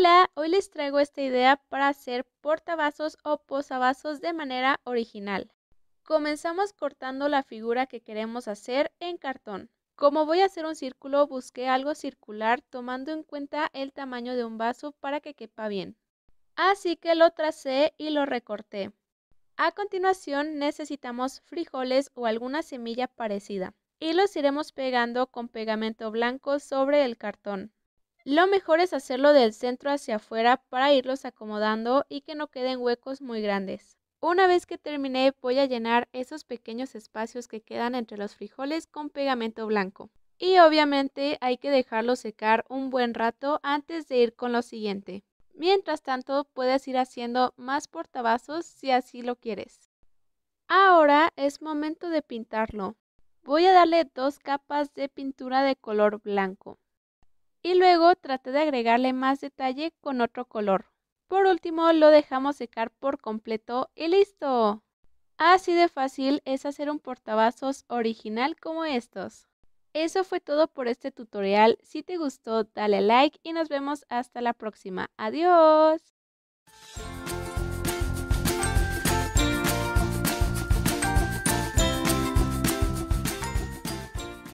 Hola, hoy les traigo esta idea para hacer portavasos o posavasos de manera original. Comenzamos cortando la figura que queremos hacer en cartón. Como voy a hacer un círculo, busqué algo circular tomando en cuenta el tamaño de un vaso para que quepa bien. Así que lo tracé y lo recorté. A continuación necesitamos frijoles o alguna semilla parecida y los iremos pegando con pegamento blanco sobre el cartón. Lo mejor es hacerlo del centro hacia afuera para irlos acomodando y que no queden huecos muy grandes. Una vez que terminé voy a llenar esos pequeños espacios que quedan entre los frijoles con pegamento blanco. Y obviamente hay que dejarlo secar un buen rato antes de ir con lo siguiente. Mientras tanto puedes ir haciendo más portavasos si así lo quieres. Ahora es momento de pintarlo. Voy a darle dos capas de pintura de color blanco y luego traté de agregarle más detalle con otro color. Por último lo dejamos secar por completo y listo. Así de fácil es hacer un portavasos original como estos. Eso fue todo por este tutorial, si te gustó dale like y nos vemos hasta la próxima. Adiós.